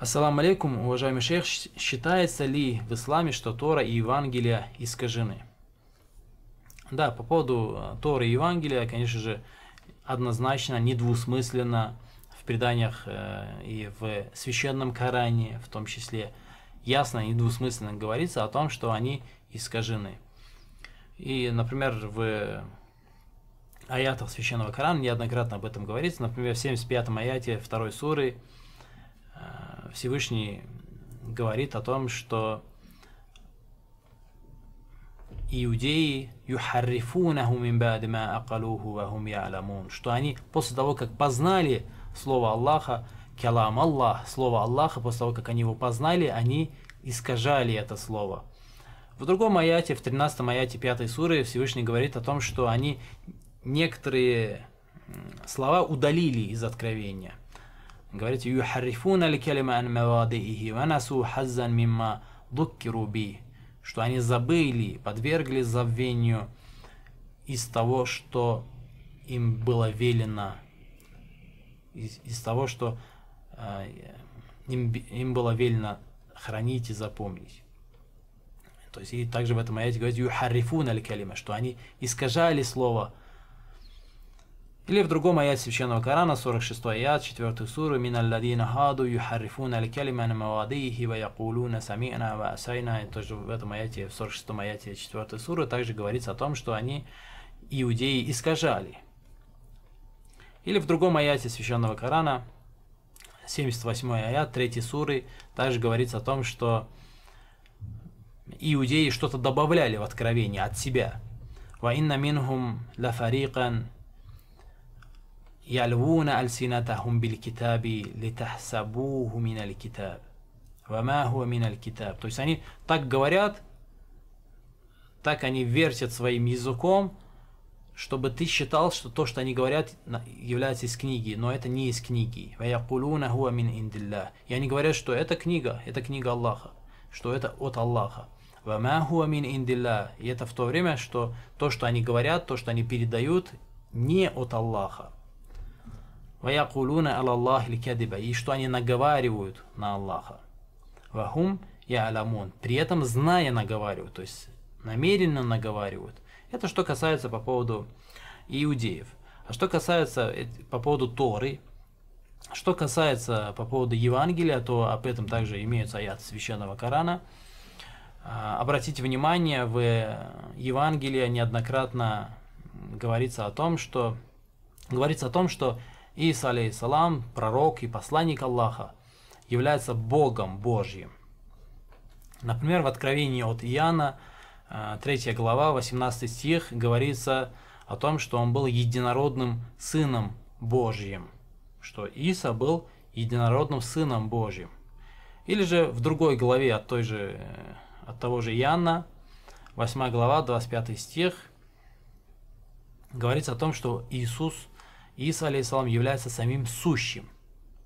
Ассаламу алейкум, уважаемый шейх, считается ли в исламе, что Тора и Евангелие искажены? Да, по поводу э, Торы и Евангелия, конечно же, однозначно, недвусмысленно в преданиях э, и в священном Коране, в том числе, ясно и недвусмысленно говорится о том, что они искажены. И, например, в аятах священного Корана неоднократно об этом говорится, например, в 75-м аяте второй суры Всевышний говорит о том, что иудеи юхаррифунаху мин бадима акалуху вахум я'ламун, что они после того, как познали слово Аллаха, калам Аллах, слово Аллаха, после того, как они его познали, они искажали это слово. В другом аяте, в 13 аяте 5 суры, Всевышний говорит о том, что они некоторые слова удалили из откровения – Говорите, «Юхаррифуна ли калима ан мавадиихи ванасу хаззан мимма дуккиру би» что они забыли, подвергли забвению из того, что им было велено, из, из того, что э, им, им было велено хранить и запомнить. То есть и также в этом аяте говорит «юхаррифун аль-калима», что они искажали слово – или в другом аяте Священного Корана, 46 аят, 4 суры, «Мин алладина хаду юхаррифуна аль-калиман мавадихи ва якулуна сами'на ва асайна». Тоже в этом аяте, в 46 аяте 4 суры, также говорится о том, что они, иудеи, искажали. Или в другом аяте Священного Корана, 78 аят, 3 суры, также говорится о том, что иудеи что-то добавляли в откровение от себя. «Ва инна минхум ла يلوون ألسنتهم بالكتاب لتحسبوه من الكتاب وما هو من الكتاب. То есть они так говорят, так они вертят своим языком, чтобы ты считал, что то, что они говорят, является из книги, но это не из книги. И они говорят, что это книга, это книга Аллаха, что это от Аллаха. И это в то время, что то, что они говорят, то, что они передают, не от Аллаха ваякулуна аллах кадиба, и что они наговаривают на Аллаха. Вахум я аламун, при этом зная наговаривают, то есть намеренно наговаривают. Это что касается по поводу иудеев. А что касается э, по поводу Торы, что касается по поводу Евангелия, то об этом также имеются аят Священного Корана. А, обратите внимание, в Евангелии неоднократно говорится о том, что говорится о том, что Иса, алейхиссалам, пророк и посланник Аллаха, является Богом Божьим. Например, в Откровении от Иоанна, 3 э, глава, 18 стих, говорится о том, что он был единородным Сыном Божьим, что Иса был единородным Сыном Божьим. Или же в другой главе от, той же, э, от того же Иоанна, 8 глава, 25 стих, говорится о том, что Иисус – Иса, алейсалам, является самим сущим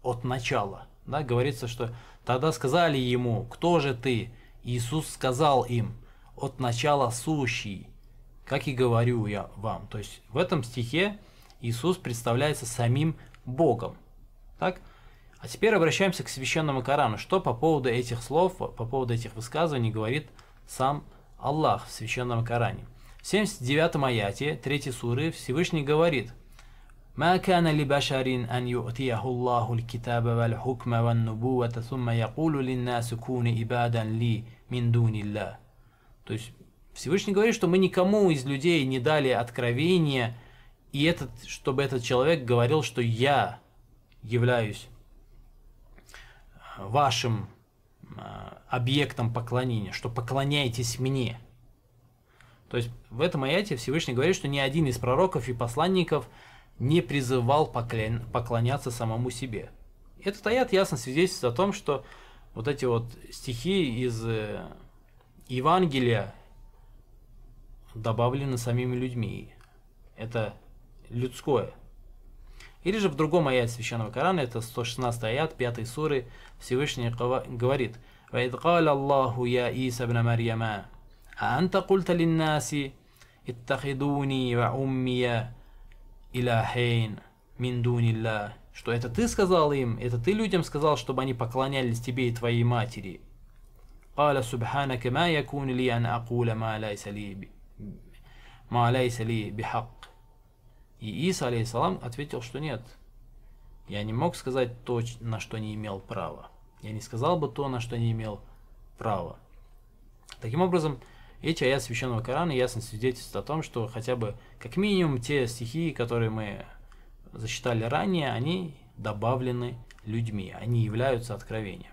от начала. Да, говорится, что тогда сказали ему, кто же ты? Иисус сказал им, от начала сущий, как и говорю я вам. То есть в этом стихе Иисус представляется самим Богом. Так? А теперь обращаемся к священному Корану. Что по поводу этих слов, по поводу этих высказываний говорит сам Аллах в священном Коране? В 79 аяте 3 суры Всевышний говорит – ما كان لبشر أن يؤتيه الله الكتاب والحكم والنبوة ثم يقول للناس كون إبادا لي من دون الله То есть Всевышний говорит, что мы никому из людей не дали откровения, и этот, чтобы этот человек говорил, что я являюсь а, вашим а, объектом поклонения, что поклоняйтесь мне. То есть в этом аяте Всевышний говорит, что ни один из пророков и посланников – не призывал поклян... поклоняться самому себе. Этот аят ясно свидетельствует о том, что вот эти вот стихи из э, Евангелия добавлены самими людьми. Это людское. Или же в другом аяте Священного Корана, это 116 аят 5 суры, Всевышний говорит «Ваид каля Аллаху я Иса бна Марьяма, а анта культа линнаси, иттахидуни ва уммия, иляхейн миндунилля, что это ты сказал им, это ты людям сказал, чтобы они поклонялись тебе и твоей матери. قال سبحانك ما يكون لي أن أقول ما ليس لي ب... ما ليس لي بحق. И Иса, алейхиссалам, ответил, что нет. Я не мог сказать то, на что не имел права. Я не сказал бы то, на что не имел права. Таким образом, эти аяты священного Корана ясно свидетельствуют о том, что хотя бы как минимум те стихи, которые мы засчитали ранее, они добавлены людьми, они являются откровением.